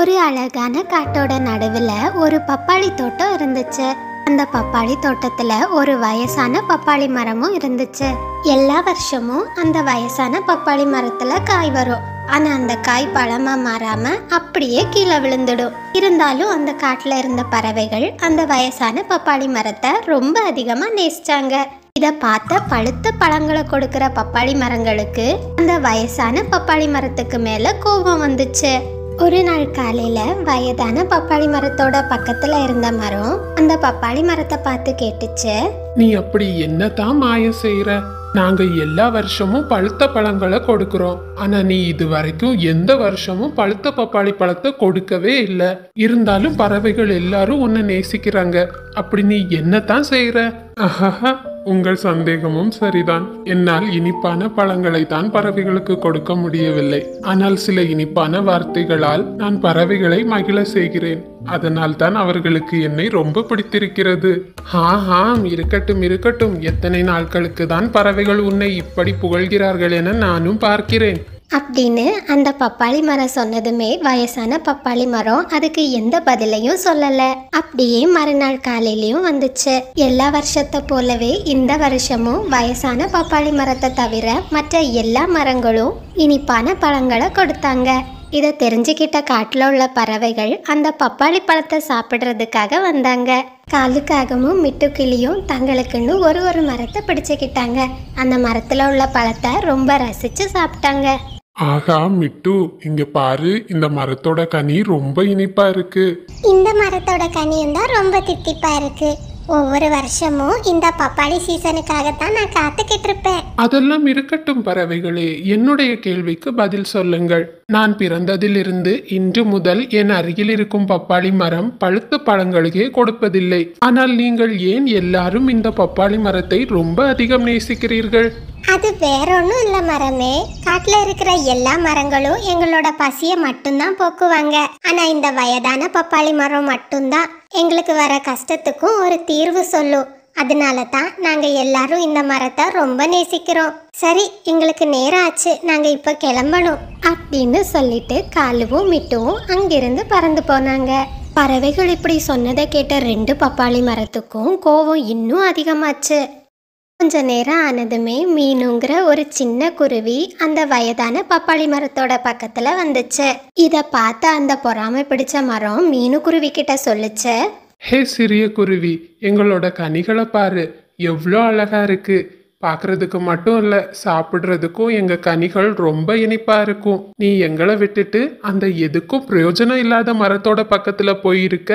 ஒரு அழகான காட்டோட நடுவில் ஒரு பப்பாளி தோட்டம் இருந்துச்சு அந்த பப்பாளி தோட்டத்தில் ஒரு வயசான பப்பாளி மரமும் இருந்துச்சு எல்லா வருஷமும் அந்த வயசான பப்பாளி மரத்தில் காய் வரும் ஆனால் அந்த காய் பழமாக மாறாமல் அப்படியே கீழே விழுந்துடும் இருந்தாலும் அந்த காட்டில் இருந்த பறவைகள் அந்த வயசான பப்பாளி மரத்தை ரொம்ப அதிகமாக நேசிச்சாங்க இதை பார்த்த பழுத்த பழங்களை கொடுக்குற பப்பாளி மரங்களுக்கு அந்த வயசான பப்பாளி மரத்துக்கு மேலே கோபம் வந்துச்சு ஒரு நாள் காலையில வயதான பப்பாளி மரத்தோட பக்கத்துல இருந்த மரம் அந்த பப்பாளி மரத்தை பார்த்து கேட்டுச்சு நீ அப்படி என்னதான் மாயம் செய்யற நாங்க எல்லா வருஷமும் பழுத்த பழங்களை கொடுக்கறோம் ஆனா நீ இது வரைக்கும் எந்த வருஷமும் பழுத்த பப்பாளி பழத்தை கொடுக்கவே இல்லை இருந்தாலும் பறவைகள் எல்லாரும் உன்னை நேசிக்கிறாங்க அப்படி நீ என்னதான் செய்யற உங்கள் சந்தேகமும் சரிதான் என்னால் இனிப்பான பழங்களை தான் பறவைகளுக்கு கொடுக்க முடியவில்லை ஆனால் சில இனிப்பான வார்த்தைகளால் நான் பறவைகளை மகிழ செய்கிறேன் அதனால் தான் அவர்களுக்கு என்னை ரொம்ப பிடித்திருக்கிறது ஹா ஹா இருக்கட்டும் இருக்கட்டும் எத்தனை நாட்களுக்கு தான் பறவைகள் உன்னை இப்படி புகழ்கிறார்கள் என நானும் பார்க்கிறேன் அப்படின்னு அந்த பப்பாளி மரம் சொன்னதுமே வயசான பப்பாளி மரம் அதுக்கு எந்த பதிலையும் சொல்லலை அப்படியே மறுநாள் காலையிலயும் வந்துச்சு எல்லா வருஷத்தை போலவே இந்த வருஷமும் வயசான பப்பாளி மரத்தை தவிர மற்ற எல்லா மரங்களும் இனிப்பான பழங்களை கொடுத்தாங்க இதை தெரிஞ்சுக்கிட்ட காட்டில் உள்ள பறவைகள் அந்த பப்பாளி பழத்தை சாப்பிட்றதுக்காக வந்தாங்க மிட்டு மிட்டுக்கிளியும் தங்களுக்குன்னு ஒரு ஒரு மரத்தை பிடிச்சிக்கிட்டாங்க அந்த மரத்தில் உள்ள பழத்தை ரொம்ப ரசித்து சாப்பிட்டாங்க ஆகா மிட்டு இங்க பாரு இந்த மரத்தோட கனி ரொம்ப இனிப்பா இருக்கு இந்த மரத்தோட கனியும் தான் ரொம்ப தித்திப்பா இருக்கு ஒவ்வொரு வருஷமும் இந்த பப்பாளி சீசனுக்காக தான் நான் காத்துக்கிட்டு இருப்பேன் அதெல்லாம் இருக்கட்டும் பறவைகளே என்னுடைய கேள்விக்கு பதில் சொல்லுங்கள் நான் பிறந்ததிலிருந்து இன்று முதல் என் அருகில் இருக்கும் பப்பாளி மரம் பழுத்த பழங்களுக்கே கொடுப்பதில்லை ஆனால் நீங்கள் ஏன் எல்லாரும் இந்த பப்பாளி மரத்தை ரொம்ப அதிகம் நேசிக்கிறீர்கள் அது வேற ஒன்றும் இல்லை மரமே காட்டில் இருக்கிற எல்லா மரங்களும் எங்களோட பசியை மட்டும்தான் போக்குவாங்க ஆனால் இந்த வயதான பப்பாளி மரம் மட்டும்தான் எங்களுக்கு வர கஷ்டத்துக்கும் ஒரு தீர்வு சொல்லும் அதனால தான் நாங்கள் எல்லாரும் இந்த மரத்தை ரொம்ப நேசிக்கிறோம் சரி எங்களுக்கு நேரம் ஆச்சு நாங்கள் இப்போ கிளம்பணும் அப்படின்னு சொல்லிட்டு காலுவும் மிட்டுவும் அங்கிருந்து பறந்து போனாங்க பறவைகள் இப்படி சொன்னதை கேட்ட ரெண்டு பப்பாளி மரத்துக்கும் கோவம் இன்னும் அதிகமாச்சு கொஞ்ச நேரம் ஆனதுமே மீனுங்கிற ஒரு சின்ன குருவி அந்த வயதான பப்பாளி மரத்தோட பக்கத்துல வந்துச்சு இத பார்த்த அந்த பொறாமை பிடிச்ச மரம் மீனு குருவி கிட்ட சொல்லுச்சு ஹே சிறிய குருவி எங்களோட கனிகளை பாரு எவ்வளோ அழகா இருக்கு பார்க்குறதுக்கு மட்டும் இல்லை சாப்பிட்றதுக்கும் எங்கள் கனிகள் ரொம்ப இனிப்பாக இருக்கும் நீ எங்களை விட்டுட்டு அந்த எதுக்கும் பிரயோஜனம் இல்லாத மரத்தோட பக்கத்தில் போயிருக்க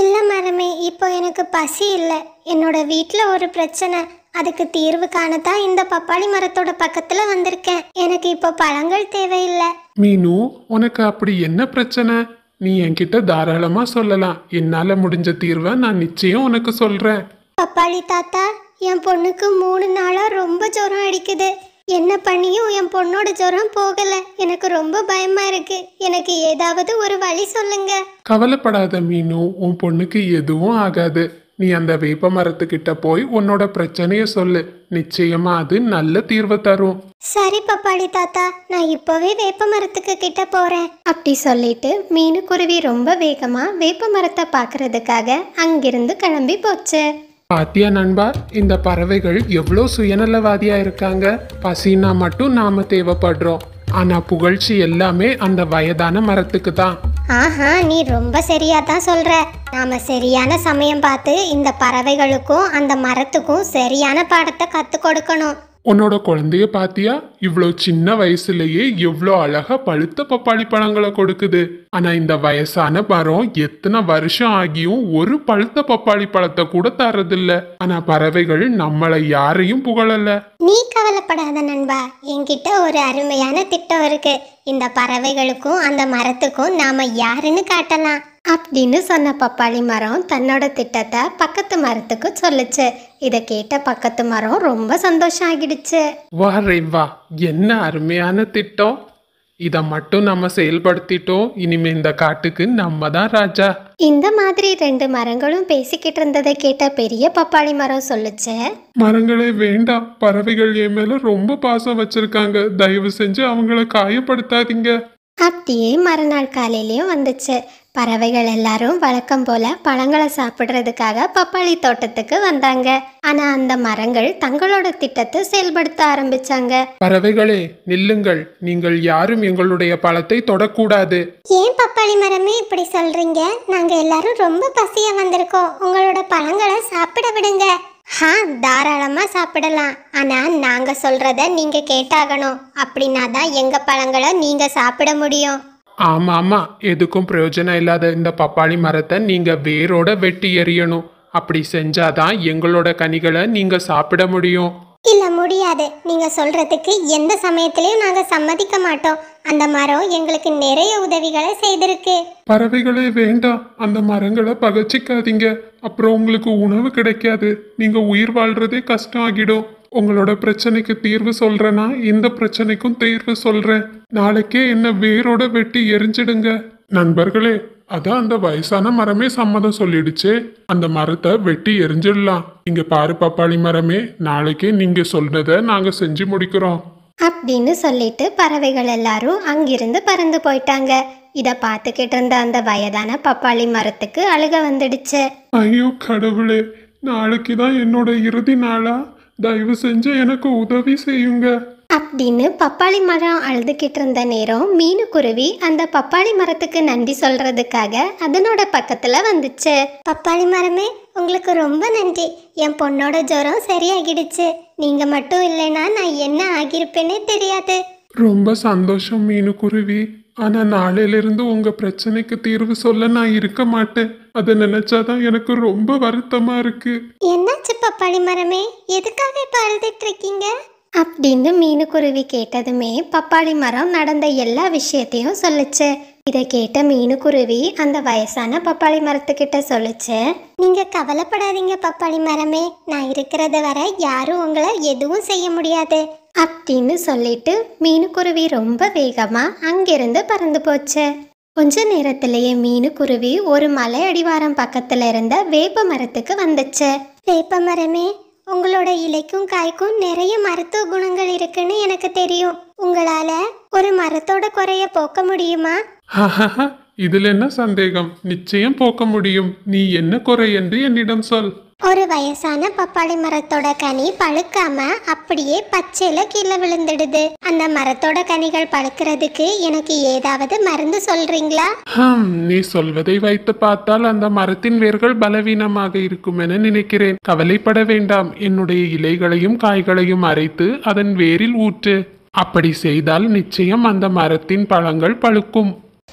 இல்லை மரமே இப்போ எனக்கு பசி இல்லை என்னோட வீட்டில் ஒரு பிரச்சனை அதுக்கு தீர்வு காணத்தான் இந்த பப்பாளி மரத்தோட பக்கத்தில் வந்திருக்கேன் எனக்கு இப்போ பழங்கள் தேவையில்லை மீனு உனக்கு அப்படி என்ன பிரச்சனை நீ என்கிட்ட தாராளமா சொல்லலாம் என்னால முடிஞ்ச தீர்வை நான் நிச்சயம் உனக்கு சொல்றேன் பப்பாளி தாத்தா என் பொண்ணுக்கு மூணு நாளா ரொம்ப ஜுரம் அடிக்குது என்ன பண்ணியும் என் பொண்ணோட ஜுரம் போகல எனக்கு ரொம்ப பயமா இருக்கு எனக்கு ஏதாவது ஒரு வழி சொல்லுங்க கவலைப்படாத மீனு உன் பொண்ணுக்கு எதுவும் ஆகாது நீ அந்த வேப்ப மரத்துக்கிட்ட போய் உன்னோட பிரச்சனைய சொல்லு நிச்சயமா அது நல்ல தீர்வு தரும் சரி பப்பாளி தாத்தா நான் இப்பவே வேப்ப மரத்துக்கு கிட்ட போறேன் அப்படி சொல்லிட்டு மீனுக்குருவி ரொம்ப வேகமா வேப்ப மரத்தை பாக்குறதுக்காக அங்கிருந்து கிளம்பி போச்சு பாத்தியா நண்பா இந்த பறவைகள் எவ்வளோ சுயநலவாதியா இருக்காங்க பசினா மட்டும் நாம தேவைப்படுறோம் ஆனா புகழ்ச்சி எல்லாமே அந்த வயதான மரத்துக்கு தான் ஆஹா நீ ரொம்ப சரியா தான் சொல்ற நாம சரியான சமயம் பார்த்து இந்த பறவைகளுக்கும் அந்த மரத்துக்கும் சரியான பாடத்தை கத்து கொடுக்கணும் உன்னோட குழந்தைய பாத்தியா இவ்வளோ சின்ன வயசுலயே எவ்வளோ அழகா பழுத்த பப்பாளி பழங்களை கொடுக்குது ஆனா இந்த வயசான மரம் எத்தனை வருஷம் ஆகியும் ஒரு பழுத்த பப்பாளி பழத்தை கூட தரதில்ல ஆனா பறவைகள் நம்மளை யாரையும் புகழல நீ கவலைப்படாத நண்பா என்கிட்ட ஒரு அருமையான திட்டம் இருக்கு இந்த பறவைகளுக்கும் அந்த மரத்துக்கும் நாம யாருன்னு காட்டலாம் அப்படின்னு சொன்ன பப்பாளி மரம் தன்னோட திட்டத்தை பக்கத்து மரத்துக்கு சொல்லுச்சு இதை கேட்ட பக்கத்து மரம் ரொம்ப சந்தோஷம் ஆகிடுச்சு வா ரேவா என்ன அருமையான திட்டம் இதை மட்டும் நம்ம செயல்படுத்திட்டோம் இனிமே இந்த காட்டுக்கு நம்ம தான் ராஜா இந்த மாதிரி ரெண்டு மரங்களும் பேசிக்கிட்டு இருந்ததை கேட்ட பெரிய பப்பாளி மரம் சொல்லுச்சு மரங்களே வேண்டாம் பறவைகள் என் மேல ரொம்ப பாசம் வச்சிருக்காங்க தயவு செஞ்சு அவங்கள காயப்படுத்தாதீங்க அப்படியே மறுநாள் காலையிலயும் வந்துச்சு பறவைகள் எல்லாரும் வழக்கம் போல பழங்களை சாப்பிட்றதுக்காக பப்பாளி தோட்டத்துக்கு வந்தாங்க ஆனா அந்த மரங்கள் தங்களோட திட்டத்தை செயல்படுத்த ஆரம்பிச்சாங்க பறவைகளே நில்லுங்கள் நீங்கள் யாரும் எங்களுடைய பழத்தை தொடக்கூடாது ஏன் பப்பாளி மரமே இப்படி சொல்றீங்க நாங்க எல்லாரும் ரொம்ப பசிய வந்திருக்கோம் உங்களோட பழங்களை சாப்பிட விடுங்க ஹா தாராளமா சாப்பிடலாம் ஆனா நாங்க சொல்றத நீங்க கேட்டாகணும் அப்படின்னா தான் எங்க பழங்களை நீங்க சாப்பிட முடியும் ஆமாம் ஆமாம் எதுக்கும் பிரயோஜனம் இல்லாத இந்த பப்பாளி மரத்தை நீங்கள் வேரோட வெட்டி எறியணும் அப்படி செஞ்சாதான் எங்களோட கனிகளை நீங்கள் சாப்பிட முடியும் இல்லை முடியாது நீங்கள் சொல்கிறதுக்கு எந்த சமயத்திலயும் நாங்கள் சம்மதிக்க மாட்டோம் அந்த மரம் எங்களுக்கு நிறைய உதவிகளை செய்திருக்கு பறவைகளே வேண்டாம் அந்த மரங்களை பகச்சிக்காதீங்க அப்புறம் உங்களுக்கு உணவு கிடைக்காது நீங்கள் உயிர் வாழ்றதே கஷ்டம் ஆகிடும் உங்களோட பிரச்சனைக்கு தீர்வு சொல்கிறேன்னா இந்த பிரச்சனைக்கும் தீர்வு சொல்கிறேன் நாளைக்கே என்ன வேரோட வெட்டி எரிஞ்சிடுங்க நண்பர்களே அதான் அந்த வயசான மரமே சம்மதம் சொல்லிடுச்சு அந்த மரத்தை வெட்டி எரிஞ்சிடலாம் இங்க பாரு பப்பாளி மரமே நாளைக்கே நீங்க சொல்றத நாங்க செஞ்சு முடிக்கிறோம் அப்படின்னு சொல்லிட்டு பறவைகள் எல்லாரும் அங்கிருந்து பறந்து போயிட்டாங்க இத பாத்துக்கிட்டு இருந்த அந்த வயதான பப்பாளி மரத்துக்கு அழுக வந்துடுச்சு ஐயோ கடவுளே நாளைக்கு தான் என்னோட இறுதி நாளா தயவு செஞ்சு எனக்கு உதவி செய்யுங்க அப்படின்னு பப்பாளி மரம் அழுதுகிட்டு இருந்த நேரம் மீனுக்குருவி அந்த பப்பாளி மரத்துக்கு நன்றி சொல்றதுக்காக அதனோட பக்கத்துல வந்துச்சு பப்பாளி மரமே உங்களுக்கு ரொம்ப நன்றி என் பொண்ணோட ஜுரம் சரியாகிடுச்சு நீங்க மட்டும் இல்லைன்னா நான் என்ன ஆகியிருப்பேனே தெரியாது ரொம்ப சந்தோஷம் குருவி ஆனால் நாளையிலிருந்து உங்கள் பிரச்சனைக்கு தீர்வு சொல்ல நான் இருக்க மாட்டேன் அதை நினைச்சாதான் எனக்கு ரொம்ப வருத்தமா இருக்கு என்னாச்சு பப்பாளி மரமே எதுக்காக இப்போ அழுதுட்டு இருக்கீங்க அப்படின்னு மீனுக்குருவி கேட்டதுமே பப்பாளி மரம் நடந்த எல்லா விஷயத்தையும் சொல்லுச்சு இதை கேட்ட மீனுக்குருவி அந்த வயசான பப்பாளி மரத்துக்கிட்ட சொல்லுச்சு நீங்க கவலைப்படாதீங்க பப்பாளி மரமே நான் இருக்கிறத வர யாரும் உங்களை எதுவும் செய்ய முடியாது அப்படின்னு சொல்லிட்டு மீனுக்குருவி ரொம்ப வேகமாக அங்கிருந்து பறந்து போச்சு கொஞ்ச நேரத்திலேயே மீனுக்குருவி ஒரு மலை அடிவாரம் பக்கத்தில் இருந்த வேப்ப மரத்துக்கு வந்துச்சு வேப்ப மரமே உங்களோட இலைக்கும் காய்க்கும் நிறைய மருத்துவ குணங்கள் இருக்குன்னு எனக்கு தெரியும் உங்களால ஒரு மரத்தோட குறைய போக்க முடியுமா இதுல என்ன சந்தேகம் நிச்சயம் போக்க முடியும் நீ என்ன குறை என்று என்னிடம் சொல் ஒரு வயசான பப்பாளி மரத்தோட கனி பழுக்காம அப்படியே பச்சையில கீழே விழுந்துடுது அந்த மரத்தோட கனிகள் பழுக்கிறதுக்கு எனக்கு ஏதாவது மருந்து சொல்றீங்களா நீ சொல்வதை வைத்து பார்த்தால் அந்த மரத்தின் வேர்கள் பலவீனமாக இருக்கும் என நினைக்கிறேன் கவலைப்பட வேண்டாம் என்னுடைய இலைகளையும் காய்களையும் அரைத்து அதன் வேரில் ஊற்று அப்படி செய்தால் நிச்சயம் அந்த மரத்தின் பழங்கள் பழுக்கும்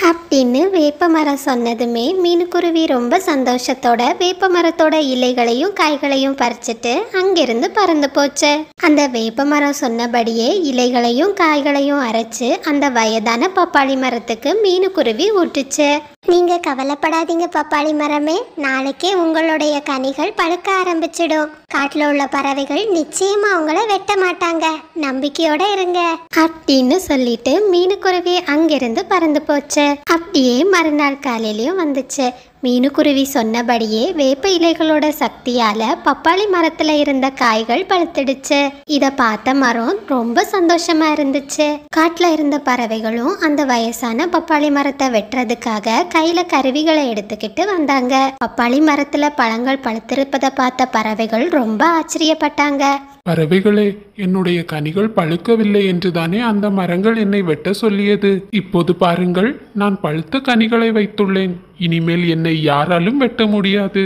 அப்படின்னு வேப்பமரம் சொன்னதுமே மீனுக்குருவி ரொம்ப சந்தோஷத்தோட வேப்பமரத்தோட இலைகளையும் காய்களையும் பறிச்சிட்டு அங்கிருந்து பறந்து போச்சு அந்த வேப்பமரம் சொன்னபடியே இலைகளையும் காய்களையும் அரைச்சு அந்த வயதான பப்பாளி மரத்துக்கு மீனுக்குருவி ஊட்டுச்சு நீங்க கவலைப்படாதீங்க பப்பாளி மரமே நாளைக்கே உங்களுடைய கனிகள் பழுக்க ஆரம்பிச்சிடும் காட்டுல உள்ள பறவைகள் நிச்சயமா அவங்கள வெட்ட மாட்டாங்க நம்பிக்கையோட இருங்க அப்படின்னு சொல்லிட்டு மீனுக்குருவி அங்கிருந்து பறந்து போச்சு அப்படியே மறுநாள் காலையிலயும் வந்துச்சு மீனுக்குருவி சொன்னபடியே வேப்ப இலைகளோட சக்தியால பப்பாளி மரத்துல இருந்த காய்கள் பழுத்துடுச்சு இத பார்த்த மரம் ரொம்ப சந்தோஷமா இருந்துச்சு காட்டுல இருந்த பறவைகளும் அந்த வயசான பப்பாளி மரத்தை வெட்டுறதுக்காக கையில கருவிகளை எடுத்துக்கிட்டு வந்தாங்க பப்பாளி மரத்துல பழங்கள் பழுத்திருப்பதை பார்த்த பறவைகள் ரொம்ப ஆச்சரியப்பட்டாங்க பறவைகளே என்னுடைய கனிகள் பழுக்கவில்லை என்றுதானே அந்த மரங்கள் என்னை வெட்ட சொல்லியது இப்போது பாருங்கள் நான் பழுத்த கனிகளை வைத்துள்ளேன் இனிமேல் என்னை யாராலும் வெட்ட முடியாது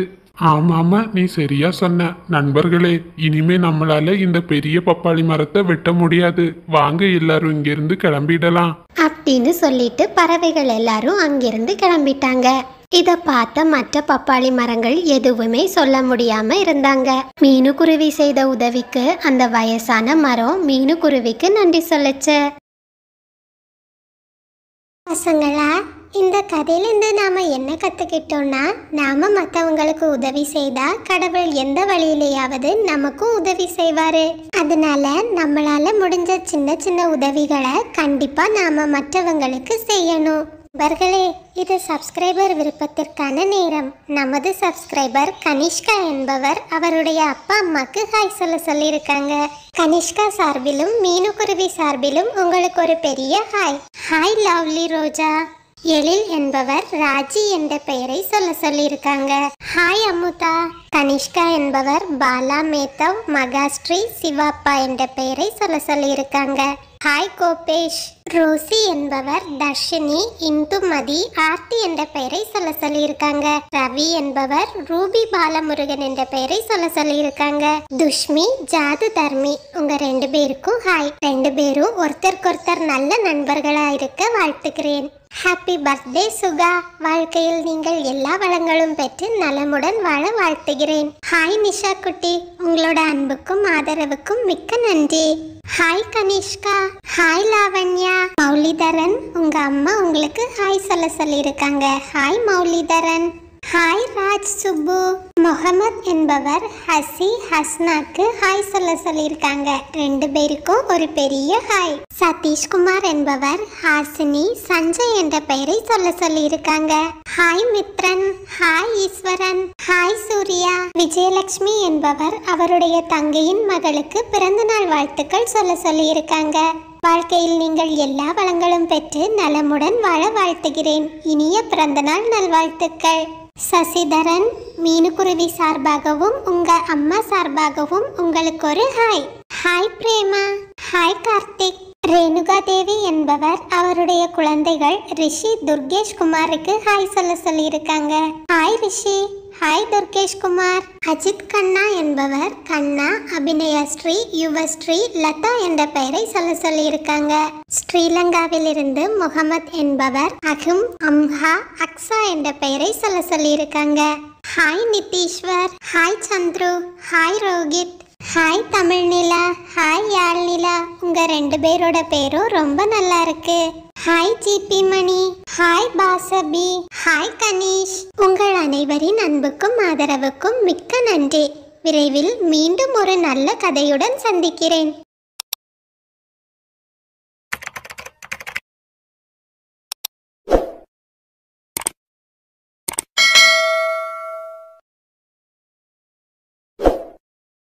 ஆமாமா நீ சரியா சொன்ன நண்பர்களே இனிமே நம்மளால இந்த பெரிய பப்பாளி மரத்தை வெட்ட முடியாது வாங்க எல்லாரும் இங்கிருந்து கிளம்பிடலாம் அப்படின்னு சொல்லிட்டு பறவைகள் எல்லாரும் அங்கிருந்து கிளம்பிட்டாங்க இதை பார்த்த மற்ற பப்பாளி மரங்கள் எதுவுமே சொல்ல முடியாம இருந்தாங்க மீனுக்குருவி செய்த உதவிக்கு அந்த வயசான மரம் மீனுக்குருவிக்கு நன்றி சொல்லுச்சு பசங்களா இந்த கதையிலேருந்து நாம் என்ன கத்துக்கிட்டோம்னா நாம் மற்றவங்களுக்கு உதவி செய்தால் கடவுள் எந்த வழியிலேயாவது நமக்கும் உதவி செய்வார் அதனால நம்மளால் முடிஞ்ச சின்ன சின்ன உதவிகளை கண்டிப்பாக நாம் மற்றவங்களுக்கு செய்யணும் நண்பர்களே இது சப்ஸ்கிரைபர் விருப்பத்திற்கான நேரம் நமது சப்ஸ்கிரைபர் கனிஷ்கா என்பவர் அவருடைய அப்பா அம்மாக்கு ஹாய் சொல்ல சொல்லியிருக்காங்க கனிஷ்கா சார்பிலும் மீனுக்குருவி சார்பிலும் உங்களுக்கு ஒரு பெரிய hi hi lovely Roja Ezhil என்பவர் ராஜி என்ற பெயரை சொல்ல சொல்லியிருக்காங்க ஹாய் அமுதா கனிஷ்கா என்பவர் பாலா மேத்தவ் மகாஸ்ரீ சிவாப்பா என்ற பெயரை சொல்ல சொல்லியிருக்காங்க ஹாய் கோபேஷ் ரோசி என்பவர் தர்ஷினி இந்துமதி ஆர்த்தி என்ற பெயரை சொல்ல சொல்லியிருக்காங்க ரவி என்பவர் ரூபி பாலமுருகன் என்ற பெயரை சொல்ல சொல்லியிருக்காங்க துஷ்மி ஜாது தர்மி உங்க ரெண்டு பேருக்கும் ஹாய் ரெண்டு பேரும் ஒருத்தருக்கொருத்தர் நல்ல நண்பர்களா இருக்க வாழ்த்துக்கிறேன் ஹாப்பி பர்த்டே சுகா வாழ்க்கையில் நீங்கள் எல்லா வளங்களும் பெற்று நலமுடன் வாழ வாழ்த்துகிறேன் ஹாய் நிஷா குட்டி உங்களோட அன்புக்கும் ஆதரவுக்கும் மிக்க நன்றி ஹாய் கனிஷ்கா ஹாய் லாவண்யா மௌலிதரன் உங்க அம்மா உங்களுக்கு ஹாய் சொல்ல சொல்லியிருக்காங்க ஹாய் மௌலிதரன் ஹாய் ராஜ் சுப்பு முகமது என்பவர் ஹசி ஹஸ்னாக்கு ஹாய் சொல்ல சொல்லியிருக்காங்க ரெண்டு பேருக்கும் ஒரு பெரிய ஹாய் சதீஷ்குமார் என்பவர் ஹாசினி சஞ்சய் என்ற பெயரை சொல்ல சொல்லியிருக்காங்க hi Mithran hi Eswaran hi Surya Vijayalakshmi என்பவர் அவருடைய தங்கையின் மகளுக்கு பிறந்தநாள் வாழ்த்துக்கள் சொல்ல சொல்லியிருக்காங்க வாழ்க்கையில் நீங்கள் எல்லா வளங்களும் பெற்று நலமுடன் வாழ வாழ்த்துகிறேன் இனிய பிறந்தநாள் நல்வாழ்த்துக்கள் சசிதரன் மீனுக்குருவி சார்பாகவும் உங்கள் அம்மா சார்பாகவும் உங்களுக்கு ஒரு hi hi Prema hi Karthik Renuka Devi என்பவர் அவருடைய குழந்தைகள் ரிஷி துர்கேஷ் குமாருக்கு ஹாய் சொல்ல சொல்லியிருக்காங்க ஹாய் ரிஷி ஹாய் துர்கேஷ்குமார் அஜித் கண்ணா என்பவர் கண்ணா அபிநய ஸ்ரீ யுவ ஸ்ரீ லதா என்ற பெயரை சொல்ல சொல்லியிருக்காங்க ஸ்ரீலங்காவிலிருந்து முகமத் என்பவர் அஹும் அம்ஹா அக்ஸா என்ற பெயரை சொல்ல சொல்லியிருக்காங்க hi Nitishwar hi Chandru hi Rohit hi Tamilnila hi Yazhnila உங்கள் ரெண்டு பேரோட பேரும் ரொம்ப நல்லா இருக்கு hi GP Mani hi Pasabi hi Kanish அனைவரின் அன்புக்கும் ஆதரவுக்கும் மிக்க நன்றி விரைவில் மீண்டும் ஒரு நல்ல கதையுடன் சந்திக்கிறேன்